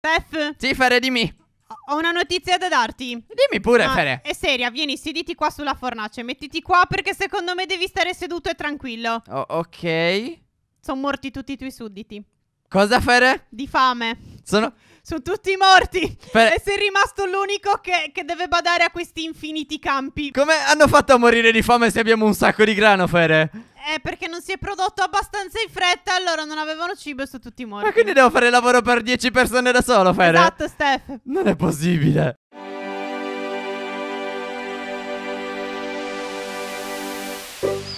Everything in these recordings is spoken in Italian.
Steph? Sì, Fere, dimmi. Ho una notizia da darti. Dimmi pure, Ma Fere. È seria, vieni, sediti qua sulla fornace. Mettiti qua perché secondo me devi stare seduto e tranquillo. Oh, ok. Sono morti tutti i tuoi sudditi. Cosa, Fere? Di fame. Sono... Sono tutti morti. Fere... E sei rimasto l'unico che, che deve badare a questi infiniti campi. Come hanno fatto a morire di fame se abbiamo un sacco di grano, Fere? Eh, perché non si è prodotto abbastanza in fretta, allora non avevano cibo e sono tutti morti. Ma quindi devo fare lavoro per 10 persone da solo, Fede? Esatto, Steph. Non è possibile. you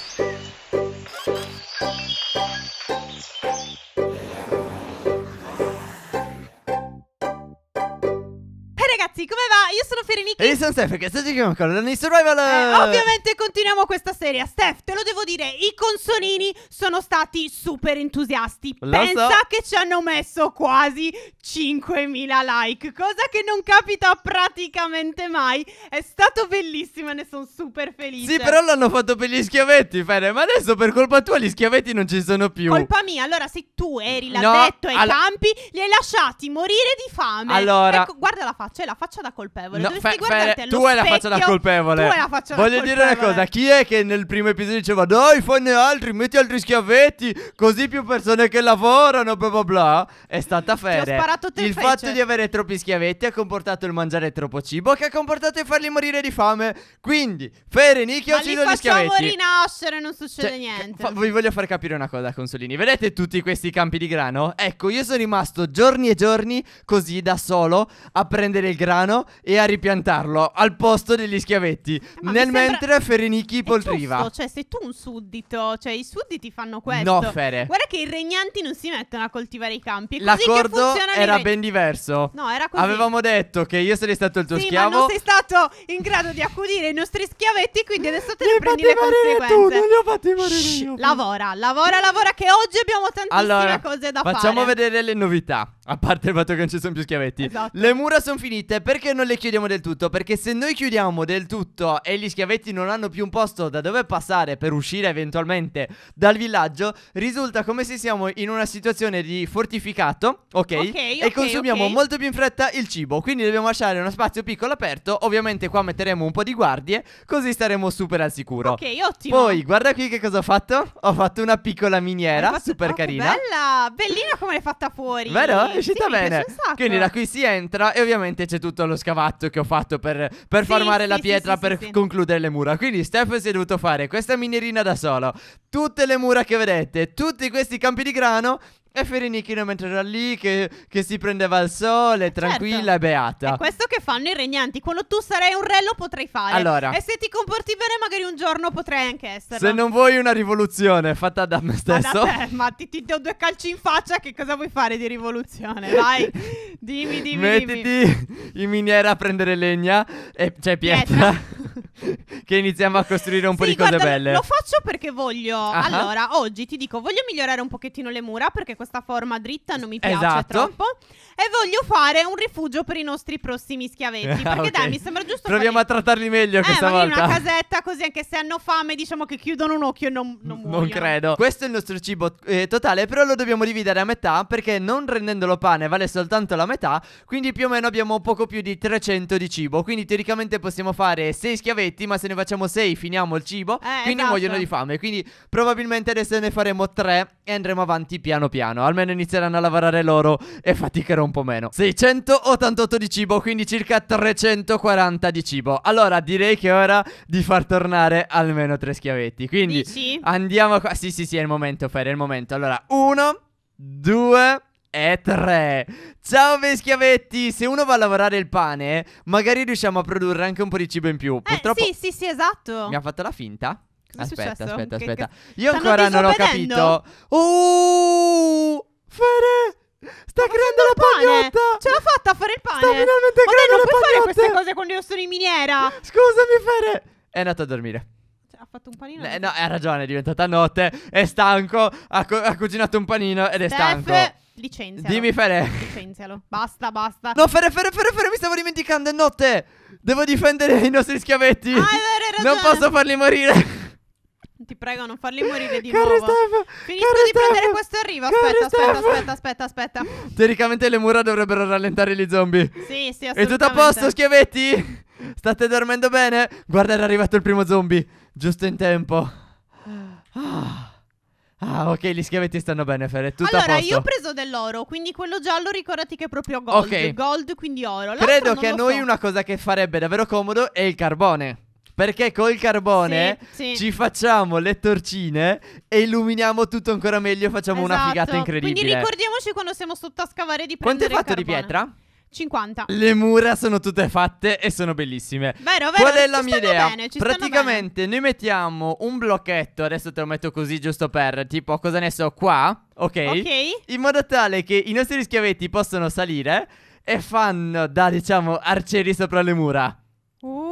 ragazzi, come va? Io sono Ferenicchi. E io sono Steph, che state qui ancora Danny Survival. Eh, ovviamente continuiamo questa serie. Steph, te lo devo dire, i consonini sono stati super entusiasti. Lo Pensa so. che ci hanno messo quasi 5.000 like, cosa che non capita praticamente mai. È stato bellissimo e ne sono super felice. Sì, però l'hanno fatto per gli schiavetti, Fere, ma adesso per colpa tua gli schiavetti non ci sono più. Colpa mia, allora se tu eri l'addetto no, ai all... campi, li hai lasciati morire di fame. Allora... Ecco, guarda la faccia, è la faccia faccia da colpevole. No, Dovresti fe- tu hai la faccia da colpevole. Tu hai la faccia da colpevole. dire una cosa: chi è che nel primo episodio diceva dai, fanne altri, metti altri schiavetti, così più persone che lavorano, bla bla bla? È stata Fede. Ti ho sparato te Il fece. fatto di avere troppi schiavetti ha comportato il mangiare troppo cibo, che ha comportato il farli morire di fame. Quindi, Fede e Nicky ha gli schiavetti. Ma li rinascere, non succede cioè, niente. Fa- vi voglio far capire una cosa, Consolini. Vedete tutti questi campi di grano? Ecco, io sono rimasto giorni e giorni così da solo a prendere il grano piano e a ripiantarlo al posto degli schiavetti. Ma Nel sembra... mentre Ferenichi poltriva. Giusto, cioè sei tu un suddito, cioè i sudditi fanno questo. No, Fere. Guarda che i regnanti non si mettono a coltivare i campi. È L'accordo era ben diverso. No, era così. Avevamo detto che io sarei stato il tuo sì, schiavo. Ma non sei stato in grado di accudire i nostri schiavetti, quindi adesso te ne, ne prendi le conseguenze. Tu, non li ho fatti morire Shh, io. Lavora, lavora, lavora che oggi abbiamo tantissime allora, cose da facciamo fare. Facciamo vedere le novità. A parte il fatto che non ci sono più schiavetti. Esatto. Le mura sono finite. Perché non le chiudiamo del tutto? Perché se noi chiudiamo del tutto e gli schiavetti non hanno più un posto da dove passare per uscire eventualmente dal villaggio, risulta come se siamo in una situazione di fortificato, ok? okay, okay e consumiamo okay. molto più in fretta il cibo. Quindi dobbiamo lasciare uno spazio piccolo aperto. Ovviamente qua metteremo un po' di guardie, così staremo super al sicuro. Ok, ottimo. Poi guarda qui che cosa ho fatto. Ho fatto una piccola miniera, fatto... super oh, carina. Bella, bellina come l'hai fatta fuori. Vero? uscita sì, bene. Quindi da qui si entra e ovviamente c'è tutto lo scavatto che ho fatto per, per sì, farmare sì, la pietra per concludere le mura. Quindi Steph si è dovuto fare questa minierina da solo, tutte le mura che vedete, tutti questi campi di grano e Ferinichino mentre era lì che, che si prendeva il sole, certo. tranquilla certo. e beata. È questo che fanno i regnanti. Quando tu sarai un re lo potrai fare. Allora. E se ti comporti bene, magari un giorno potrai anche essere. Se non vuoi una rivoluzione fatta da me stesso. Ma, da te, ma ti, ti, do due calci in faccia, che cosa vuoi fare di rivoluzione? Vai, dimmi, dimmi. Mettiti dimmi. in miniera a prendere legna, e, cioè pietra. pietra. che iniziamo a costruire un sì, po' di guarda, cose belle. Lo faccio perché voglio. Ah. Allora, oggi ti dico, voglio migliorare un pochettino le mura perché questa forma dritta non mi piace esatto. troppo. E voglio fare un rifugio per i nostri prossimi schiavetti. Ah, perché okay. dai, mi sembra giusto. Proviamo fargli... a trattarli meglio eh, questa eh, volta. una casetta così anche se hanno fame, diciamo che chiudono un occhio e non, non muoiono. Non credo. Questo è il nostro cibo eh, totale, però lo dobbiamo dividere a metà perché non rendendolo pane vale soltanto la metà. Quindi più o meno abbiamo poco più di 300 di cibo. Quindi teoricamente possiamo fare 6 schiavetti funghetti, ma se ne facciamo 6 finiamo il cibo. Eh, quindi esatto. muoiono di fame. Quindi probabilmente adesso ne faremo 3 e andremo avanti piano piano. Almeno inizieranno a lavorare loro e faticherò un po' meno. 688 di cibo, quindi circa 340 di cibo. Allora direi che è ora di far tornare almeno 3 schiavetti. Quindi Dici? andiamo qua. Sì, sì, sì, è il momento, Fer, è il momento. Allora, 1, 2, 3. E 3 Ciao veschiavetti Se uno va a lavorare il pane Magari riusciamo a produrre anche un po' di cibo in più eh, Purtroppo eh, sì sì sì esatto Mi ha fatto la finta Cosa Aspetta aspetta aspetta che... Io ancora non ho capito Oh Fede Sta creando la pagnotta Ce l'ha fatta a fare il pane Sta finalmente Vabbè, creando la pagnotta non puoi fare queste cose quando io sono in miniera Scusami Fede È andato a dormire ha fatto un panino. Eh, no, ha ragione, è diventata notte, è stanco, ha, cu ha, cucinato un panino ed è Steph. stanco. Licenzialo. Dimmi Fere. Licenzialo. Basta, basta. No, Fere, Fere, Fere, Fere, mi stavo dimenticando, è notte. Devo difendere i nostri schiavetti. Ah, è vero, Non posso farli morire. Ti prego, non farli morire di Cara nuovo. Stefano, Finisco Cara di Stefano, prendere questo arrivo. Aspetta, aspetta, aspetta, aspetta, aspetta, Teoricamente le mura dovrebbero rallentare gli zombie. Sì, sì, assolutamente. È tutto a posto, schiavetti? State dormendo bene? Guarda, era arrivato il primo zombie. Giusto in tempo. Ah. Ah, ok, gli schiavetti stanno bene, Fer, è tutto Allora, io ho preso dell'oro, quindi quello giallo ricordati che è proprio gold, Ok. gold quindi oro. L'altro Credo che a noi so. una cosa che farebbe davvero comodo è il carbone. Perché col carbone Sì, sì. ci facciamo le torcine e illuminiamo tutto ancora meglio, facciamo una figata esatto. incredibile. Quindi ricordiamoci quando siamo sotto a scavare di Quanto prendere hai il fatto di pietra? 50. Le mura sono tutte fatte e sono bellissime. Vero, vero. Qual è la mia idea? Bene, Praticamente noi mettiamo un blocchetto, adesso te lo metto così giusto per, tipo cosa ne so, qua, okay? ok? In modo tale che i nostri schiavetti possono salire e fanno da, diciamo, arcieri sopra le mura. Uh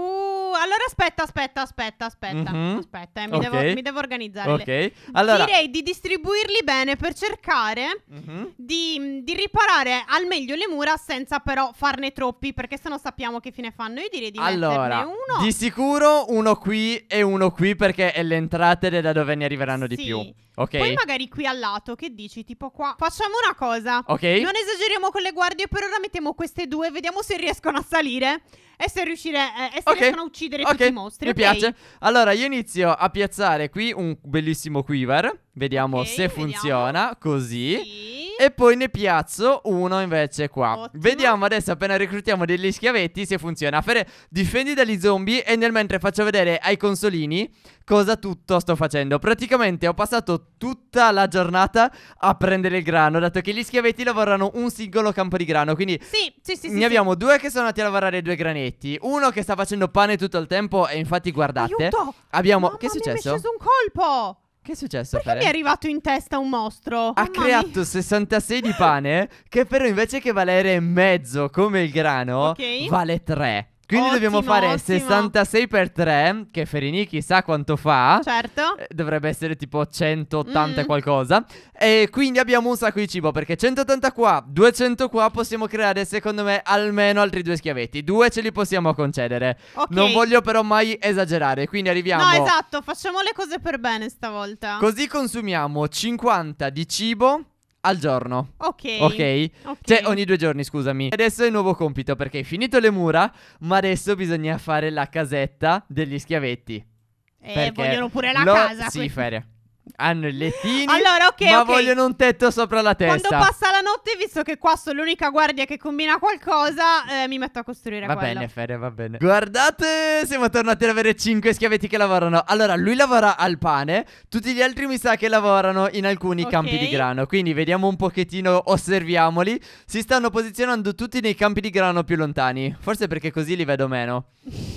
allora aspetta, aspetta, aspetta, aspetta. Mm-hmm. Aspetta, eh, mi, okay. devo, mi, devo, organizzare. Ok. Allora... Direi di distribuirli bene per cercare mm-hmm. di, di, riparare al meglio le mura senza però farne troppi, perché sennò sappiamo che fine fanno. Io direi di allora, uno. Di sicuro uno qui e uno qui perché è le entrate da dove ne arriveranno sì. di più. Ok. Poi magari qui al lato, che dici? Tipo qua. Facciamo una cosa. Ok. Non esageriamo con le guardie, per ora mettiamo queste due, vediamo se riescono a salire. E se, riuscire, eh, e se okay. riescono a uccidere okay. tutti i mostri. Mi okay. piace. Allora, io inizio a piazzare qui un bellissimo quiver. Vediamo se vediamo. funziona. Così. Sì. E poi ne piazzo uno invece qua. Ottimo. Vediamo adesso appena reclutiamo degli schiavetti se funziona. Fere, difendi dagli zombie e nel mentre faccio vedere ai consolini cosa tutto sto facendo. Praticamente ho passato tutta la giornata a prendere il grano, dato che gli schiavetti lavorano un singolo campo di grano. Quindi sì, sì, sì, ne sì, abbiamo sì. due che sono andati a lavorare due granetti, uno che sta facendo pane tutto il tempo e infatti guardate. Aiuto! Abbiamo... Mamma che è successo? Mi è sceso un colpo! Che è successo? Perché Fere? mi è arrivato in testa un mostro? Ha Mamma creato mia. 66 di pane, che però invece che valere mezzo come il grano, okay. vale 3. Quindi ottimo, dobbiamo fare ottimo. 66 per 3, che Ferini chissà quanto fa. Certo. Eh, dovrebbe essere tipo 180 mm. qualcosa. E quindi abbiamo un sacco di cibo, perché 180 qua, 200 qua, possiamo creare secondo me almeno altri due schiavetti. Due ce li possiamo concedere. Okay. Non voglio però mai esagerare, quindi arriviamo... No, esatto, facciamo le cose per bene stavolta. Così consumiamo 50 di cibo al giorno. Ok. Ok. okay. Cioè ogni due giorni, scusami. Adesso è il nuovo compito perché hai finito le mura, ma adesso bisogna fare la casetta degli schiavetti. Eh, vogliono pure la lo... casa. Sì, ferie. Hanno il lettino. Allora, ok. Ma okay. vogliono un tetto sopra la testa. Quando passa la parte, visto che qua sono l'unica guardia che combina qualcosa, eh, mi metto a costruire va quella. bene, Fede, va bene. Guardate, siamo tornati ad avere 5 schiavetti che lavorano. Allora, lui lavora al pane, tutti gli altri mi sa che lavorano in alcuni okay. campi di grano. Quindi vediamo un pochettino, osserviamoli. Si stanno posizionando tutti nei campi di grano più lontani. Forse perché così li vedo meno.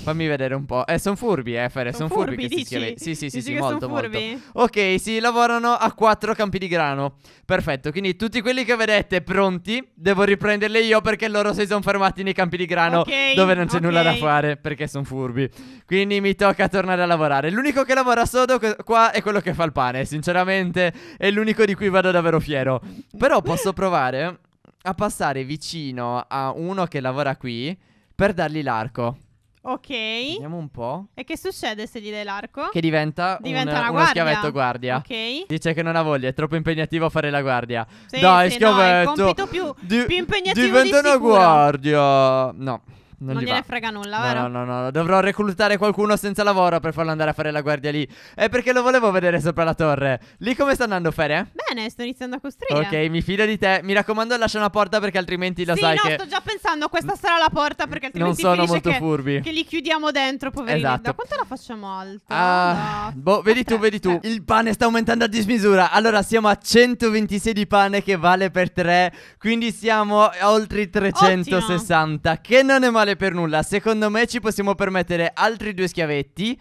Fammi vedere un po'. Eh, sono furbi, eh, Fede, sono furbi, furbi schiavetti. Sì, sì, sì, dici sì, molto, molto. Ok, si lavorano a quattro campi di grano. Perfetto, quindi tutti quelli che vedete pronti, devo riprenderle io perché loro si sono fermati nei campi di grano okay, dove non c'è okay. nulla da fare perché sono furbi. Quindi mi tocca tornare a lavorare. L'unico che lavora sodo qua è quello che fa il pane, sinceramente è l'unico di cui vado davvero fiero. Però posso provare a passare vicino a uno che lavora qui per dargli l'arco. Ok. Vediamo un po'. E che succede se gli dai l'arco? Che diventa, diventa un, uno guardia. schiavetto guardia. Ok. Dice che non ha voglia, è troppo impegnativo fare la guardia. Sì, dai, sì, schiavetto. No, è compito più, di, più impegnativo diventa di una guardia. No. Non, non gliene va. frega nulla, no, vero? No, no, no, dovrò reclutare qualcuno senza lavoro per farlo andare a fare la guardia lì. È eh, perché lo volevo vedere sopra la torre. Lì come sta andando Fere? Bene, sto iniziando a costruire. Ok, mi fido di te. Mi raccomando, lascia una porta perché altrimenti lo sì, sai no, che... sto già pensando, questa sarà la porta perché altrimenti Non sono molto che, furbi. Che li chiudiamo dentro, poverini. Esatto. Da quanto la facciamo alta? Uh, boh, vedi tu, vedi tu. Il pane sta aumentando a dismisura. Allora, siamo a 126 di pane che vale per 3, quindi siamo oltre i 360, Ottimo. che non è male male per nulla. Secondo me ci possiamo permettere altri due schiavetti.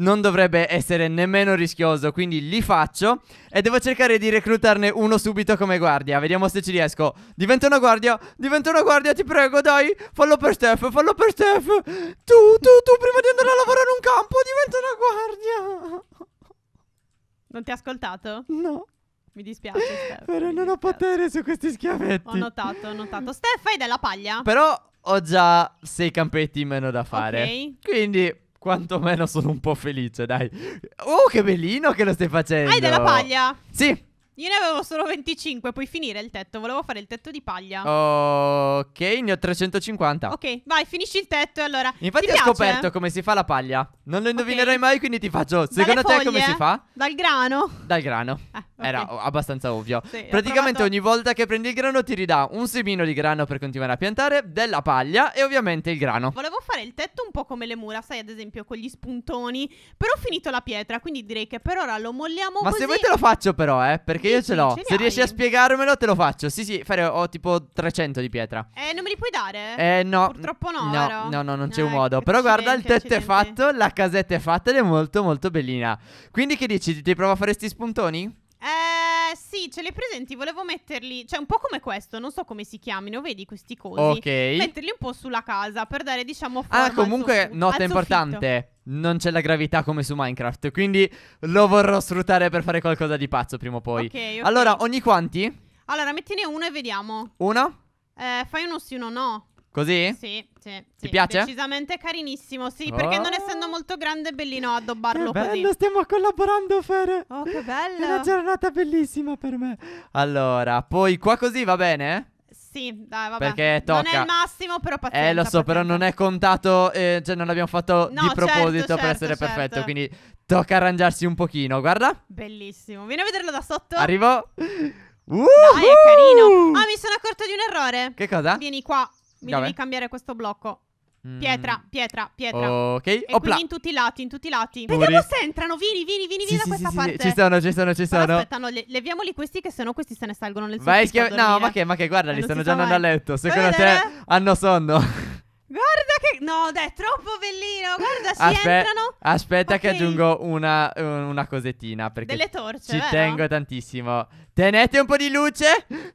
Non dovrebbe essere nemmeno rischioso, quindi li faccio. E devo cercare di reclutarne uno subito come guardia. Vediamo se ci riesco. Diventa una guardia, diventa una guardia, ti prego, dai. Fallo per Steph, fallo per Steph. Tu, tu, tu, prima di andare a lavorare in un campo, diventa una guardia. Non ti ha ascoltato? No. Mi dispiace, Steph. Però non dispiace. ho potere su questi schiavetti. Ho notato, ho notato. Steph, fai della paglia. Però ho già sei campetti in meno da fare. Okay. Quindi quantomeno sono un po' felice, dai. Oh, che bellino che lo stai facendo. Hai della paglia. Sì, io ne avevo solo 25, puoi finire il tetto, volevo fare il tetto di paglia. Ok, ne ho 350. Ok, vai, finisci il tetto e allora. Infatti ti ho piace? scoperto come si fa la paglia. Non lo indovinerai okay. mai, quindi ti faccio. Secondo te come si fa? Dal grano. Dal grano. Eh, okay. Era abbastanza ovvio. Sì, Praticamente ogni volta che prendi il grano ti ridà un semino di grano per continuare a piantare, della paglia e ovviamente il grano. Volevo fare il tetto un po' come le mura, sai, ad esempio con gli spuntoni, però ho finito la pietra, quindi direi che per ora lo molliamo Ma così. Ma se vuoi te lo faccio però, eh, perché perché io ce l'ho. Ce Se riesci a spiegarmelo, te lo faccio. Sì, sì, Fare ho tipo 300 di pietra. Eh, non me li puoi dare? Eh, no. Purtroppo no. No, no, no, non c'è eh, un modo. Però guarda, il tetto è fatto, la casetta è fatta ed è molto, molto bellina. Quindi, che dici? Ti provo a fare questi spuntoni? Eh sì, ce li presenti, volevo metterli, cioè un po' come questo, non so come si chiamino, vedi questi cosi? Ok. Metterli un po' sulla casa per dare diciamo ah, forma Ah, comunque nota importante non c'è la gravità come su Minecraft. Quindi lo vorrò sfruttare per fare qualcosa di pazzo prima o poi. Ok. okay. Allora, ogni quanti? Allora, mettine uno e vediamo. Uno? Eh, fai uno sì, uno no. Così? Sì, sì. Ti sì. piace? Decisamente carinissimo, sì, oh. perché non oh. essendo molto grande è bellino addobbarlo che bello, così. stiamo collaborando, Fere. Oh, che bello. È una giornata bellissima per me. Allora, poi qua così va bene? Sì, dai, vabbè. Perché tocca. Non è il massimo, però pazienza. Eh, lo so, pazienza. però non è contato, eh, cioè non l'abbiamo fatto no, di certo, proposito certo, per certo, essere certo. perfetto, quindi tocca arrangiarsi un pochino, guarda. Bellissimo. Vieni a vederlo da sotto. Arrivo. Uh-huh. Dai, è carino. Ah, mi sono accorto di un errore. Che cosa? Vieni qua. Mi Vabbè. devi cambiare questo blocco. Mm. Pietra, pietra, pietra. Ok, e Opla. Oh, quindi in tutti i lati, in tutti i lati. Muri. Vediamo se entrano. Vieni, vieni, vieni, vieni sì, da questa sì, parte. Ci sono, ci sono, ci sono. Però aspetta, le, leviamoli questi che sennò questi se ne salgono nel Vai, schia- No, ma che, ma che guarda, eh, li stanno già andando a letto. Secondo te hanno sonno? Guarda che... No, dai, è troppo bellino. Guarda, ci Aspe- entrano. Aspetta okay. che aggiungo una, una cosettina. Perché Delle torce, Ci vero? tengo tantissimo. Tenete un po' di luce.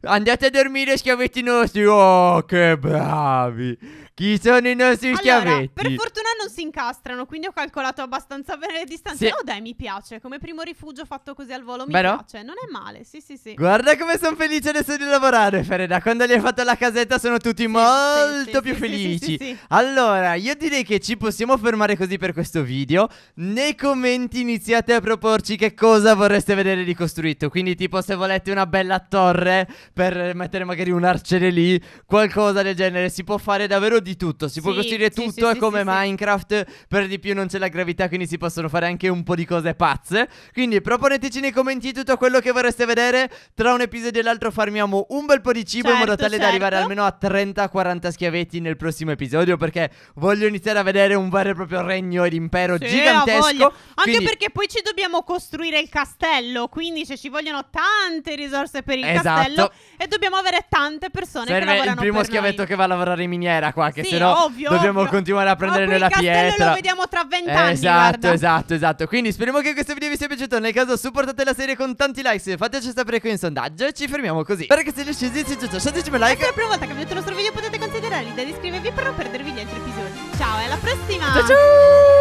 Andate a dormire, schiavetti nostri. Oh, che bravi. Chi sono i nostri allora, schiavetti? Per fortuna non si incastrano, quindi ho calcolato abbastanza bene le distanze. Sì. Oh, dai, mi piace. Come primo rifugio fatto così al volo, mi Beh, piace. Non è male. Sì, sì, sì. Guarda come sono felice adesso di lavorare, da Quando gli hai fatto la casetta sono tutti sì, molto sì, più felici. sì, sì, Allora, io direi che ci possiamo fermare così per questo video. Nei commenti iniziate a proporci che cosa vorreste vedere ricostruito. Quindi, tipo, se volete paletti, una bella torre per mettere magari un arciere lì, qualcosa del genere. Si può fare davvero di tutto, si sì, può costruire sì, tutto sì, e come Minecraft per di più non c'è la gravità, quindi si possono fare anche un po' di cose pazze. Quindi proponeteci nei commenti tutto quello che vorreste vedere. Tra un episodio e l'altro farmiamo un bel po' di cibo certo, in modo certo, tale certo. da arrivare almeno a 30-40 schiavetti nel prossimo episodio perché voglio iniziare a vedere un vero e proprio regno ed impero gigantesco. Anche quindi... perché poi ci dobbiamo costruire il castello, quindi se ci vogliono tanti tante risorse per il esatto. castello e dobbiamo avere tante persone Serve che lavorano per il primo schiavetto che va a lavorare in miniera qua, che sì, se no dobbiamo ovvio. continuare a prendere nella la pietra. Il castello lo vediamo tra vent'anni, Esatto, guarda. Esatto, esatto, esatto. Quindi speriamo che questo video vi sia piaciuto, nel caso supportate la serie con tanti like, fateci sapere qui in sondaggio e ci fermiamo così. Perché se le scesi, ci lasciateci un like. E se è la prima volta che vedete il nostro video potete considerare l'idea di iscrivervi per non perdervi gli altri episodi. Ciao e alla prossima! Ciao ciao!